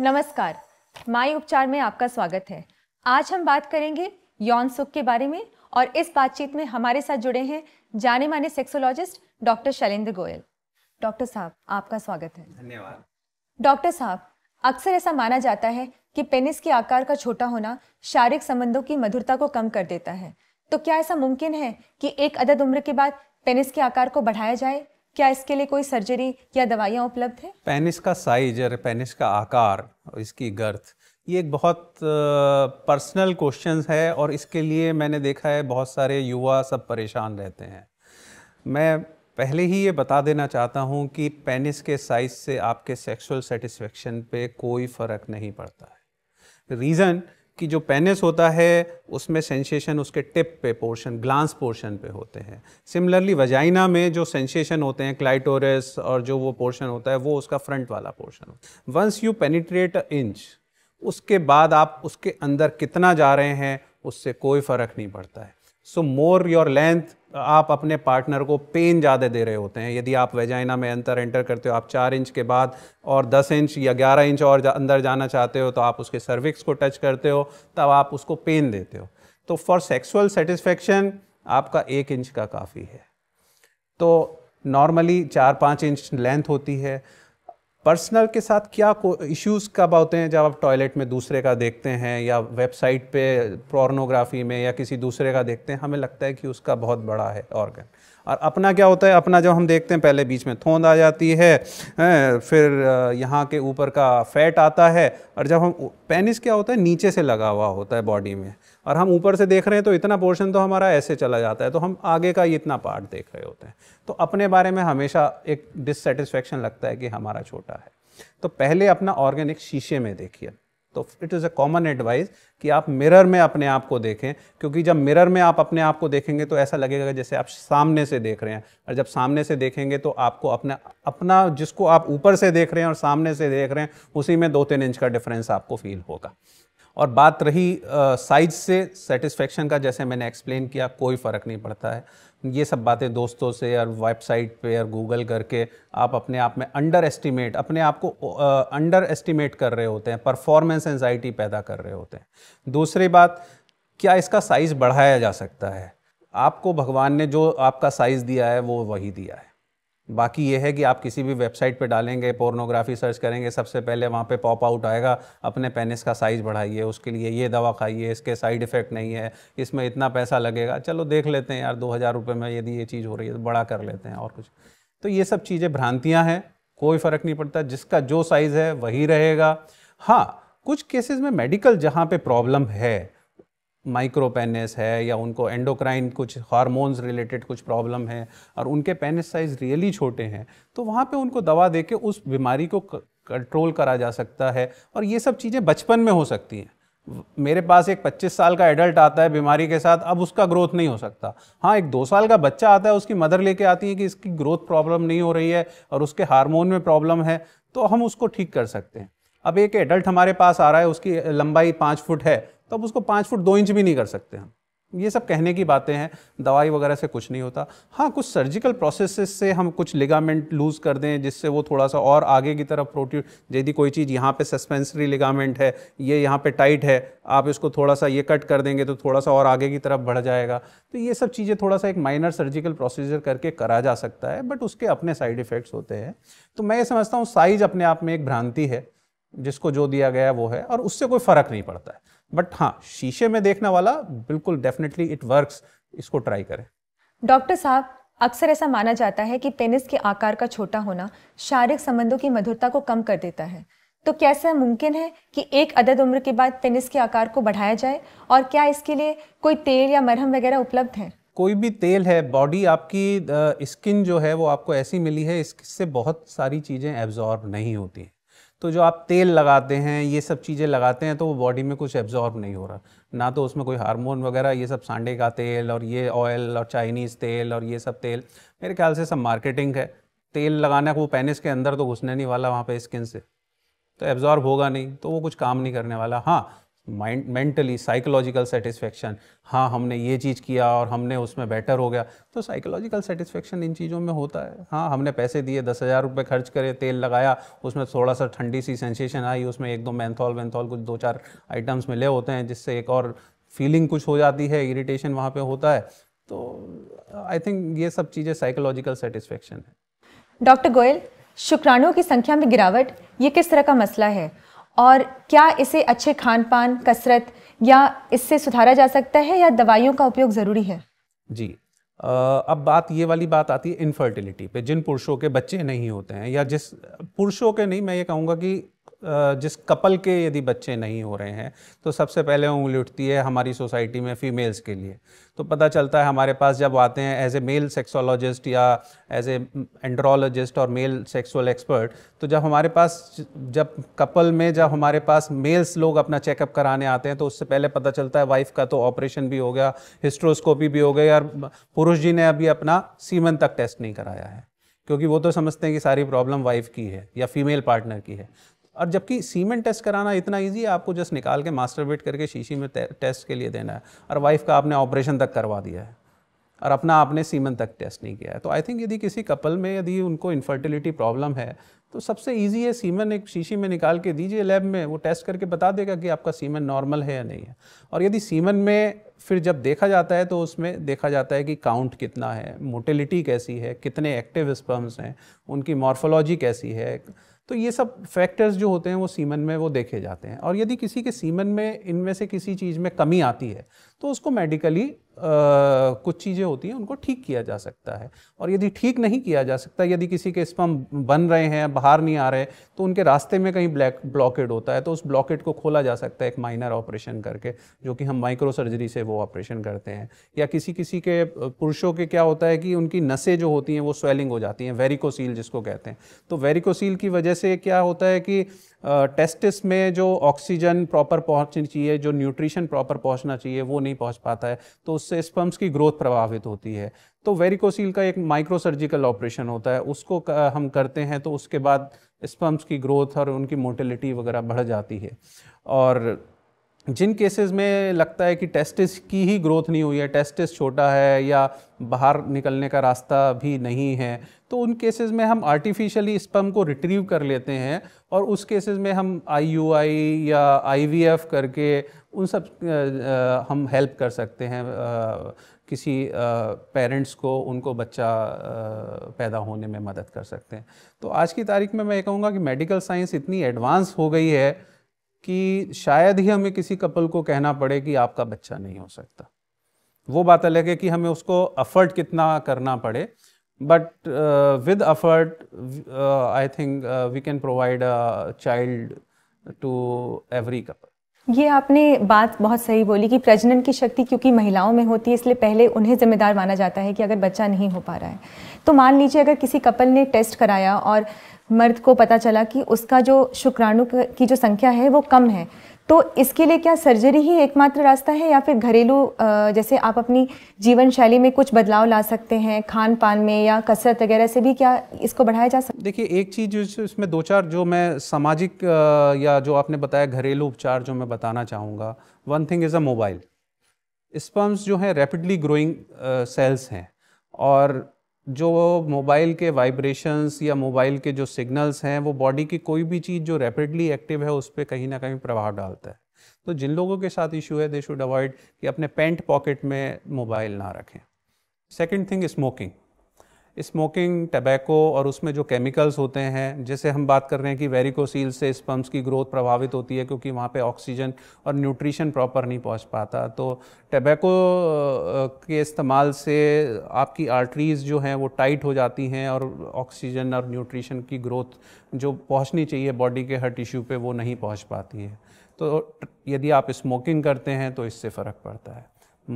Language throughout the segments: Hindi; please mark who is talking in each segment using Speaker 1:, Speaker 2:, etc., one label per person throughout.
Speaker 1: नमस्कार माई उपचार में आपका स्वागत है आज हम बात करेंगे यौन सुख के बारे में और इस बातचीत में हमारे साथ जुड़े हैं जाने माने sexologist doctor Shailendra Goyal doctor साहब आपका स्वागत है धन्यवाद डॉक्टर साहब अक्सर ऐसा माना जाता है कि पेनिस के आकार का छोटा होना शारीरिक संबंधों की मधुरता को कम कर देता है तो क्या ऐसा मुमकिन है कि एक अदद उम्र के बाद पेनिस के आकार को बढ़ाया जाए क्या इसके लिए कोई सर्जरी या दवाइयाँ उपलब्ध है
Speaker 2: पेनिस का साइज और पेनिस का आकार इसकी गर्थ ये एक बहुत पर्सनल क्वेश्चन है और इसके लिए मैंने देखा है बहुत सारे युवा सब परेशान रहते हैं मैं पहले ही ये बता देना चाहता हूँ कि पेनिस के साइज से आपके सेक्सुअल सेटिस्फेक्शन पे कोई फ़र्क नहीं पड़ता है रीज़न कि जो पेनिस होता है उसमें सेंसेशन उसके टिप पे पोर्शन ग्लांस पोर्शन पे होते हैं सिमिलरली वजाइना में जो सेंसेशन होते हैं क्लाइटोरस और जो वो पोर्शन होता है वो उसका फ्रंट वाला portion once you penetrate a inch उसके बाद आप उसके अंदर कितना जा रहे हैं उससे कोई फ़र्क नहीं पड़ता है सो मोर योर लेंथ आप अपने पार्टनर को पेन ज़्यादा दे रहे होते हैं यदि आप वेजाइना में अंतर एंटर करते हो आप चार इंच के बाद और दस इंच या ग्यारह इंच और जा, अंदर जाना चाहते हो तो आप उसके सर्विक्स को टच करते हो तब आप उसको पेन देते हो तो फॉर सेक्सुअल सेटिस्फेक्शन आपका एक इंच का काफ़ी है तो नॉर्मली चार पाँच इंच लेंथ होती है पर्सनल के साथ क्या इश्यूज़ कब होते हैं जब आप टॉयलेट में दूसरे का देखते हैं या वेबसाइट पे पोर्नोग्राफी में या किसी दूसरे का देखते हैं हमें लगता है कि उसका बहुत बड़ा है ऑर्गन और अपना क्या होता है अपना जब हम देखते हैं पहले बीच में थोंद आ जाती है फिर यहाँ के ऊपर का फैट आता है और जब हम पेनिस क्या होता है नीचे से लगा हुआ होता है बॉडी में और हम ऊपर से देख रहे हैं तो इतना पोर्शन तो हमारा ऐसे चला जाता है तो हम आगे का इतना पार्ट देख रहे होते हैं तो अपने बारे में हमेशा एक डिससेटिस्फेक्शन लगता है कि हमारा छोटा है तो पहले अपना ऑर्गेनिक शीशे में देखिए तो it is a common advice कि आप मिरर में अपने आप को देखें क्योंकि जब मिरर में आप अपने आप को देखेंगे तो ऐसा लगेगा जैसे आप सामने से देख रहे हैं और जब सामने से देखेंगे तो आपको अपना अपना जिसको आप ऊपर से देख रहे हैं और सामने से देख रहे हैं उसी में दो तीन इंच का डिफरेंस आपको फील होगा और बात रही साइज से सेटिस्फेक्शन का जैसे मैंने एक्सप्लेन किया कोई फ़र्क नहीं पड़ता है ये सब बातें दोस्तों से और वेबसाइट पे और गूगल करके आप अपने आप में अंडर एस्टिमेट अपने आप को अंडर एस्टिमेट कर रहे होते हैं परफॉर्मेंस एनजाइटी पैदा कर रहे होते हैं दूसरी बात क्या इसका साइज़ बढ़ाया जा सकता है आपको भगवान ने जो आपका साइज़ दिया है वो वही दिया है बाकी ये है कि आप किसी भी वेबसाइट पे डालेंगे पोर्नोग्राफी सर्च करेंगे सबसे पहले वहाँ पे पॉप आउट आएगा अपने पेनिस का साइज़ बढ़ाइए उसके लिए ये दवा खाइए इसके साइड इफ़ेक्ट नहीं है इसमें इतना पैसा लगेगा चलो देख लेते हैं यार दो हज़ार रुपये में यदि ये चीज़ हो रही है तो बड़ा कर लेते हैं और कुछ तो ये सब चीज़ें भ्रांतियाँ हैं कोई फ़र्क नहीं पड़ता जिसका जो साइज़ है वही रहेगा हाँ कुछ केसेस में मेडिकल जहाँ पे प्रॉब्लम है माइक्रोपेनिस है या उनको एंडोक्राइन कुछ हार्मोन्स रिलेटेड कुछ प्रॉब्लम है और उनके पेनिस साइज रियली छोटे हैं तो वहाँ पे उनको दवा दे के उस बीमारी को कंट्रोल करा जा सकता है और ये सब चीज़ें बचपन में हो सकती हैं मेरे पास एक 25 साल का एडल्ट आता है बीमारी के साथ अब उसका ग्रोथ नहीं हो सकता हाँ एक दो साल का बच्चा आता है उसकी मदर लेके आती है कि इसकी ग्रोथ प्रॉब्लम नहीं हो रही है और उसके हार्मोन में प्रॉब्लम है तो हम उसको ठीक कर सकते हैं अब एक एडल्ट हमारे पास आ रहा है उसकी लंबाई पाँच फुट है तो अब उसको पाँच फुट दो इंच भी नहीं कर सकते हम ये सब कहने की बातें हैं दवाई वगैरह से कुछ नहीं होता हाँ कुछ सर्जिकल प्रोसेस से हम कुछ लिगामेंट लूज़ कर दें जिससे वो थोड़ा सा और आगे की तरफ प्रोटीन यदि कोई चीज़ यहाँ पे सस्पेंसरी लिगामेंट है ये यहाँ पे टाइट है आप इसको थोड़ा सा ये कट कर देंगे तो थोड़ा सा और आगे की तरफ बढ़ जाएगा तो ये सब चीज़ें थोड़ा सा एक माइनर सर्जिकल प्रोसीजर करके करा जा सकता है बट उसके अपने साइड इफ़ेक्ट्स होते हैं तो मैं ये समझता हूँ साइज़ अपने आप में एक भ्रांति है जिसको जो दिया गया वो है और उससे कोई फ़र्क नहीं पड़ता है बट हाँ शीशे में देखने वाला बिल्कुल डेफिनेटली इट वर्क इसको ट्राई करें
Speaker 1: डॉक्टर साहब अक्सर ऐसा माना जाता है कि पेनिस के आकार का छोटा होना शारीरिक संबंधों की मधुरता को कम कर देता है तो कैसा मुमकिन है कि एक अदद उम्र के बाद पेनिस के आकार को बढ़ाया जाए और क्या इसके लिए कोई तेल या मरहम वगैरह उपलब्ध है
Speaker 2: कोई भी तेल है बॉडी आपकी स्किन जो है वो आपको ऐसी मिली है इससे बहुत सारी चीज़ें एब्जॉर्ब नहीं होती तो जो आप तेल लगाते हैं ये सब चीज़ें लगाते हैं तो वो बॉडी में कुछ एब्जॉर्ब नहीं हो रहा ना तो उसमें कोई हार्मोन वगैरह ये सब सांडे का तेल और ये ऑयल और चाइनीज़ तेल और ये सब तेल मेरे ख्याल से सब मार्केटिंग है तेल लगाना वो पेनिस के अंदर तो घुसने नहीं वाला वहाँ पर स्किन से तो एब्जॉर्ब होगा नहीं तो वो कुछ काम नहीं करने वाला हाँ माइंड मेंटली साइकोलॉजिकल सेटिस्फेक्शन हाँ हमने ये चीज़ किया और हमने उसमें बेटर हो गया तो साइकोलॉजिकल सेटिस्फेक्शन इन चीज़ों में होता है हाँ हमने पैसे दिए दस हज़ार रुपये खर्च करे तेल लगाया उसमें थोड़ा सा ठंडी सी सेंसेशन आई उसमें एक दो मैंथॉल वैंथॉल कुछ दो चार आइटम्स मिले होते हैं जिससे एक और फीलिंग कुछ हो जाती है इरीटेशन वहाँ पर होता है तो आई थिंक ये सब चीज़ें साइकोलॉजिकल सेटिस्फेक्शन है
Speaker 1: डॉक्टर गोयल शुक्राणुओं की संख्या में गिरावट ये किस तरह का मसला है और क्या इसे अच्छे खान पान कसरत या इससे सुधारा जा सकता है या दवाइयों का उपयोग ज़रूरी है
Speaker 2: जी अब बात ये वाली बात आती है इनफर्टिलिटी पे जिन पुरुषों के बच्चे नहीं होते हैं या जिस पुरुषों के नहीं मैं ये कहूँगा कि जिस कपल के यदि बच्चे नहीं हो रहे हैं तो सबसे पहले उंगली उठती है हमारी सोसाइटी में फीमेल्स के लिए तो पता चलता है हमारे पास जब आते हैं एज ए मेल सेक्सोलॉजिस्ट या एज ए एंड्रोलॉजिस्ट और मेल सेक्सुअल एक्सपर्ट तो जब हमारे पास जब कपल में जब हमारे पास मेल्स लोग अपना चेकअप कराने आते हैं तो उससे पहले पता चलता है वाइफ का तो ऑपरेशन भी हो गया हिस्ट्रोस्कोपी भी हो गई और पुरुष जी ने अभी अपना सीमन तक टेस्ट नहीं कराया है क्योंकि वो तो समझते हैं कि सारी प्रॉब्लम वाइफ की है या फीमेल पार्टनर की है और जबकि सीमेंट टेस्ट कराना इतना ईजी है आपको जस्ट निकाल के मास्टर मास्टरबेट करके शीशी में टेस्ट के लिए देना है और वाइफ का आपने ऑपरेशन तक करवा दिया है और अपना आपने सीमन तक टेस्ट नहीं किया है तो आई थिंक यदि किसी कपल में यदि उनको इन्फर्टिलिटी प्रॉब्लम है तो सबसे ईजी है सीमन एक शीशी में निकाल के दीजिए लैब में वो टेस्ट करके बता देगा कि आपका सीमन नॉर्मल है या नहीं है और यदि सीमन में फिर जब देखा जाता है तो उसमें देखा जाता है कि काउंट कितना है मोटिलिटी कैसी है कितने एक्टिव स्पर्म्स हैं उनकी मॉर्फोलॉजी कैसी है तो ये सब फैक्टर्स जो होते हैं वो सीमन में वो देखे जाते हैं और यदि किसी के सीमन में इनमें से किसी चीज़ में कमी आती है तो उसको मेडिकली कुछ चीज़ें होती हैं उनको ठीक किया जा सकता है और यदि ठीक नहीं किया जा सकता यदि किसी के स्पम बन रहे हैं बाहर नहीं आ रहे तो उनके रास्ते में कहीं ब्लैक ब्लॉकेट होता है तो उस ब्लॉकेट को खोला जा सकता है एक माइनर ऑपरेशन करके जो कि हम माइक्रो सर्जरी से वो ऑपरेशन करते हैं या किसी किसी के पुरुषों के क्या होता है कि उनकी नसें जो होती हैं वो स्वेलिंग हो जाती हैं वेरिकोसील जिसको कहते हैं तो वेरिकोसील की वजह से क्या होता है कि टेस्टिस में जो ऑक्सीजन प्रॉपर पहुंचनी चाहिए जो न्यूट्रिशन प्रॉपर पहुंचना चाहिए वो नहीं पहुंच पाता है तो उससे स्पम्स की ग्रोथ प्रभावित होती है तो वेरिकोसील का एक माइक्रो सर्जिकल ऑपरेशन होता है उसको हम करते हैं तो उसके बाद स्पम्स की ग्रोथ और उनकी मोटिलिटी वगैरह बढ़ जाती है और जिन केसेस में लगता है कि टेस्टिस की ही ग्रोथ नहीं हुई है टेस्टिस छोटा है या बाहर निकलने का रास्ता भी नहीं है तो उन केसेस में हम आर्टिफिशियली स्पम को रिट्रीव कर लेते हैं और उस केसेस में हम आईयूआई या आईवीएफ करके उन सब आ, हम हेल्प कर सकते हैं आ, किसी पेरेंट्स को उनको बच्चा पैदा होने में मदद कर सकते हैं तो आज की तारीख में मैं ये कहूँगा कि मेडिकल साइंस इतनी एडवांस हो गई है कि शायद ही हमें किसी कपल को कहना पड़े कि आपका बच्चा नहीं हो सकता वो बात अलग है कि हमें उसको अफर्ट कितना करना पड़े but with effort I think we can provide a child to every couple
Speaker 1: ये आपने बात बहुत सही बोली कि प्रजनन की शक्ति क्योंकि महिलाओं में होती है इसलिए पहले उन्हें जिम्मेदार माना जाता है कि अगर बच्चा नहीं हो पा रहा है तो मान लीजिए अगर किसी कपल ने टेस्ट कराया और मर्द को पता चला कि उसका जो शुक्राणु की जो संख्या है वो कम है तो इसके लिए क्या सर्जरी ही एकमात्र रास्ता है या फिर घरेलू जैसे आप अपनी जीवन शैली में कुछ बदलाव ला सकते हैं खान पान में या कसरत वगैरह से भी क्या
Speaker 2: इसको बढ़ाया जा सकता है देखिए एक चीज़ जो इसमें दो चार जो मैं सामाजिक या जो आपने बताया घरेलू उपचार जो मैं बताना चाहूँगा one thing is a mobile sperms जो हैं रैपिडली ग्रोइंग सेल्स हैं और जो मोबाइल के वाइब्रेशंस या मोबाइल के जो सिग्नल्स हैं वो बॉडी की कोई भी चीज़ जो रैपिडली एक्टिव है उस पर कहीं ना कहीं प्रभाव डालता है तो जिन लोगों के साथ इशू है दे शुड अवॉइड कि अपने पेंट पॉकेट में मोबाइल ना रखें second thing smoking smoking tobacco और उसमें जो केमिकल्स होते हैं जैसे हम बात कर रहे हैं कि वेरिकोसील से स्पम्स की ग्रोथ प्रभावित होती है क्योंकि वहाँ पे ऑक्सीजन और न्यूट्रिशन प्रॉपर नहीं पहुँच पाता तो टबैको के इस्तेमाल से आपकी आर्टरीज़ जो हैं वो टाइट हो जाती हैं और ऑक्सीजन और न्यूट्रिशन की ग्रोथ जो पहुँचनी चाहिए बॉडी के हर टिश्यू पर वो नहीं पहुँच पाती है तो यदि आप स्मोकिंग करते हैं तो इससे फ़र्क पड़ता है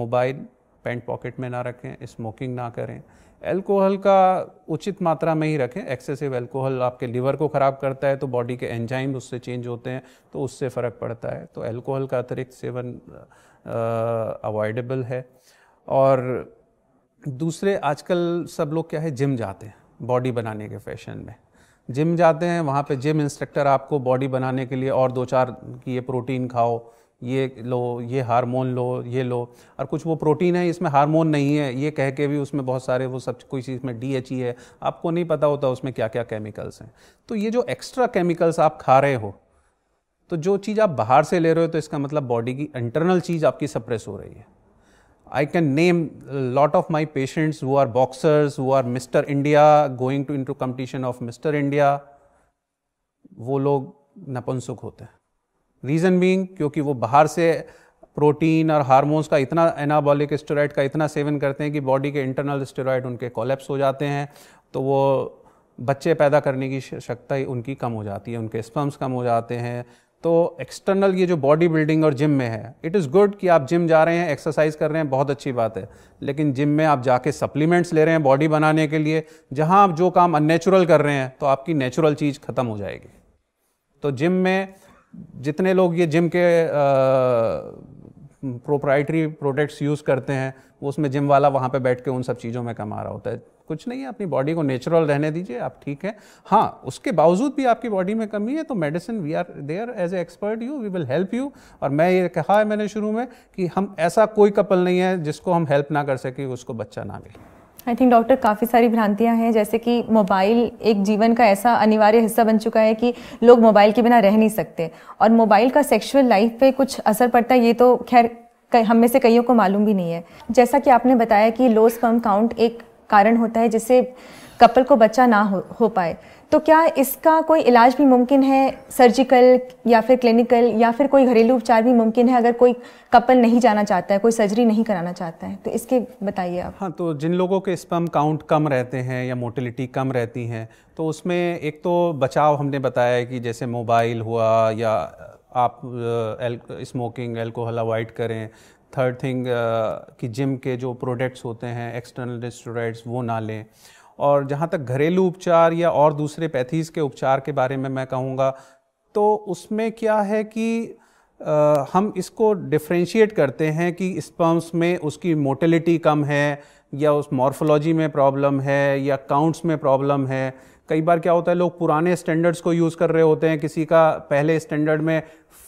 Speaker 2: मोबाइल पेंट पॉकेट में ना रखें स्मोकिंग ना करें एल्कोहल का उचित मात्रा में ही रखें एक्सेसिव एल्कोहल आपके लीवर को ख़राब करता है तो बॉडी के एंजाइम उससे चेंज होते हैं तो उससे फ़र्क पड़ता है तो एल्कोहल का अतिरिक्त सेवन अवॉइडेबल है और दूसरे आजकल सब लोग क्या है जिम जाते हैं बॉडी बनाने के फैशन में जिम जाते हैं वहाँ पे जिम इंस्ट्रक्टर आपको बॉडी बनाने के लिए और दो चार किए ये प्रोटीन खाओ ये लो ये हार्मोन लो ये लो और कुछ वो प्रोटीन है इसमें हार्मोन नहीं है ये कह के भी उसमें बहुत सारे वो सब कोई चीज़ में डी एच ई है आपको नहीं पता होता उसमें क्या क्या केमिकल्स हैं तो ये जो एक्स्ट्रा केमिकल्स आप खा रहे हो तो जो चीज़ आप बाहर से ले रहे हो तो इसका मतलब बॉडी की इंटरनल चीज़ आपकी सप्रेस हो रही है I can name lot lot of my patients who are boxers, who are Mr. India, going to into competition of Mr. India, वो लोग नपुंसक होते हैं रीज़न बींग क्योंकि वो बाहर से प्रोटीन और हार्मोन्स का इतना एनाबॉलिक स्टेरॉइड का इतना सेवन करते हैं कि बॉडी के इंटरनल स्टेरॉइड उनके कोलेप्स हो जाते हैं तो वो बच्चे पैदा करने की शक्ति उनकी कम हो जाती है उनके स्पम्स कम हो जाते हैं तो एक्सटर्नल ये जो बॉडी बिल्डिंग और जिम में है इट इज़ गुड कि आप जिम जा रहे हैं एक्सरसाइज कर रहे हैं बहुत अच्छी बात है लेकिन जिम में आप जाके सप्लीमेंट्स ले रहे हैं बॉडी बनाने के लिए जहाँ आप जो काम अननेचुरल कर रहे हैं तो आपकी नेचुरल चीज़ ख़त्म हो जाएगी तो जिम में जितने लोग ये जिम के प्रोप्राइटरी प्रोडक्ट्स यूज़ करते हैं उसमें जिम वाला वहाँ पे बैठ के उन सब चीज़ों में कमा रहा होता है कुछ नहीं है अपनी बॉडी को नेचुरल रहने दीजिए आप ठीक है हाँ उसके बावजूद भी आपकी बॉडी में कमी है तो medicine we are there as a expert you we will help you और मैं ये कहा है मैंने शुरू में कि हम ऐसा कोई कपल नहीं है जिसको हम हेल्प ना कर सके उसको बच्चा ना मिले
Speaker 1: आई थिंक डॉक्टर काफ़ी सारी भ्रांतियाँ हैं जैसे कि मोबाइल एक जीवन का ऐसा अनिवार्य हिस्सा बन चुका है कि लोग मोबाइल के बिना रह नहीं सकते और मोबाइल का सेक्शुअल लाइफ पे कुछ असर पड़ता है ये तो खैर हम में से कईयों को मालूम भी नहीं है जैसा कि आपने बताया कि लो स्पर्म काउंट एक कारण होता है जिससे कपल को बच्चा ना हो, हो पाए तो क्या इसका कोई इलाज भी मुमकिन है सर्जिकल या फिर क्लिनिकल या फिर कोई घरेलू उपचार भी मुमकिन है अगर कोई कपल नहीं जाना चाहता है कोई सर्जरी नहीं कराना चाहता है तो इसके बताइए आप
Speaker 2: हाँ तो जिन लोगों के स्पम काउंट कम रहते हैं या मोटिलिटी कम रहती हैं तो उसमें एक तो बचाव हमने बताया है कि जैसे मोबाइल हुआ या आप स्मोकिंग एल्कोहल अवॉइड करें थर्ड थिंग कि जिम के जो प्रोडक्ट्स होते हैं एक्सटर्नल स्टोराइड्स वो ना लें और जहाँ तक घरेलू उपचार या और दूसरे पैथीज़ के उपचार के बारे में मैं कहूँगा तो उसमें क्या है कि आ, हम इसको डिफ्रेंशिएट करते हैं कि स्पम्स में उसकी मोटिलिटी कम है या उस मॉर्फोलॉजी में प्रॉब्लम है या काउंट्स में प्रॉब्लम है कई बार क्या होता है लोग पुराने स्टैंडर्ड्स को यूज़ कर रहे होते हैं किसी का पहले स्टैंडर्ड में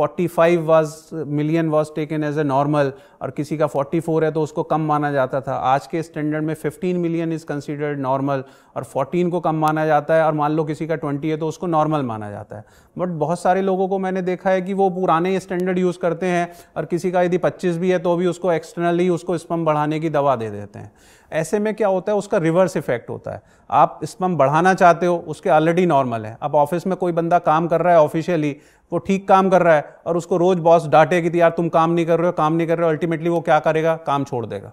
Speaker 2: 45 was million was taken as a normal और किसी का 44 है तो उसको कम माना जाता था आज के स्टैंडर्ड में 15 मिलियन इज़ कंसिडर्ड नॉर्मल और 14 को कम माना जाता है और मान लो किसी का 20 है तो उसको नॉर्मल माना जाता है बट बहुत सारे लोगों को मैंने देखा है कि वो पुराने स्टैंडर्ड यूज़ करते हैं और किसी का यदि पच्चीस भी है तो भी उसको एक्सटर्नली उसको स्पम बढ़ाने की दवा दे देते हैं ऐसे में क्या होता है उसका रिवर्स इफेक्ट होता है आप स्पम बढ़ाना चाहते हो उसके ऑलरेडी नॉर्मल है अब ऑफिस में कोई बंदा काम कर रहा है ऑफिशियली वो ठीक काम कर रहा है और उसको रोज बॉस डांटेगी कि यार तुम काम नहीं कर रहे हो काम नहीं कर रहे हो अल्टीमेटली वो क्या करेगा काम छोड़ देगा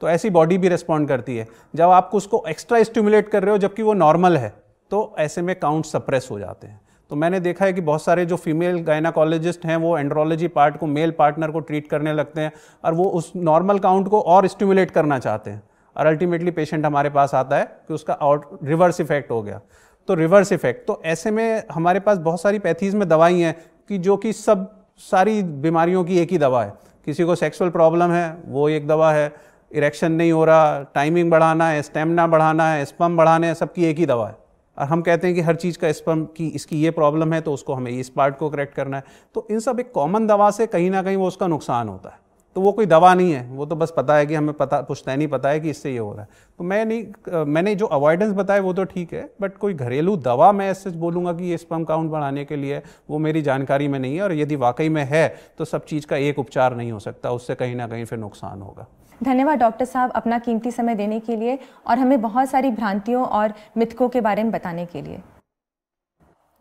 Speaker 2: तो ऐसी बॉडी भी रिस्पॉन्ड करती है जब आप उसको एक्स्ट्रा स्टिमुलेट कर रहे हो जबकि वो नॉर्मल है तो ऐसे में काउंट सप्रेस हो जाते हैं तो मैंने देखा है कि बहुत सारे जो फीमेल गायनाकोलॉजिस्ट हैं वो एंड्रोलॉजी पार्ट को मेल पार्टनर को ट्रीट करने लगते हैं और वो उस नॉर्मल काउंट को और स्टिमुलेट करना चाहते हैं और अल्टीमेटली पेशेंट हमारे पास आता है कि उसका आउट रिवर्स इफेक्ट हो गया तो रिवर्स इफेक्ट तो ऐसे में हमारे पास बहुत सारी पैथीज़ में दवाई हैं कि जो कि सब सारी बीमारियों की एक ही दवा है किसी को सेक्सुअल प्रॉब्लम है वो एक दवा है इरेक्शन नहीं हो रहा टाइमिंग बढ़ाना है स्टेमिना बढ़ाना है स्पम बढ़ाना है सबकी एक ही दवा है और हम कहते हैं कि हर चीज़ का स्पम की इसकी ये प्रॉब्लम है तो उसको हमें इस पार्ट को करेक्ट करना है तो इन सब एक कॉमन दवा से कहीं ना कहीं वो उसका नुकसान होता है तो वो कोई दवा नहीं है वो तो बस पता है कि हमें पता नहीं पता है कि इससे ये हो रहा है तो मैं नहीं मैंने जो अवॉइडेंस बताया वो तो ठीक है बट कोई घरेलू दवा मैं ऐसे बोलूँगा कि ये स्पम काउंट बढ़ाने के लिए वो मेरी जानकारी में नहीं है और यदि वाकई में है तो सब चीज़ का एक उपचार नहीं हो सकता उससे कहीं ना कहीं फिर नुकसान होगा
Speaker 1: धन्यवाद डॉक्टर साहब अपना कीमती समय देने के लिए और हमें बहुत सारी भ्रांतियों और मिथकों के बारे में बताने के लिए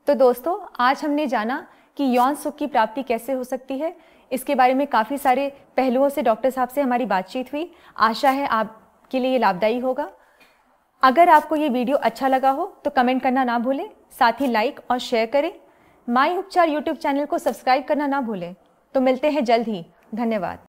Speaker 1: तो दोस्तों आज हमने जाना कि यौन सुख की प्राप्ति कैसे हो सकती है इसके बारे में काफ़ी सारे पहलुओं से डॉक्टर साहब से हमारी बातचीत हुई आशा है आपके लिए ये लाभदायी होगा अगर आपको ये वीडियो अच्छा लगा हो तो कमेंट करना ना भूलें साथ ही लाइक और शेयर करें माई उपचार यूट्यूब चैनल को सब्सक्राइब करना ना भूलें तो मिलते हैं जल्द ही धन्यवाद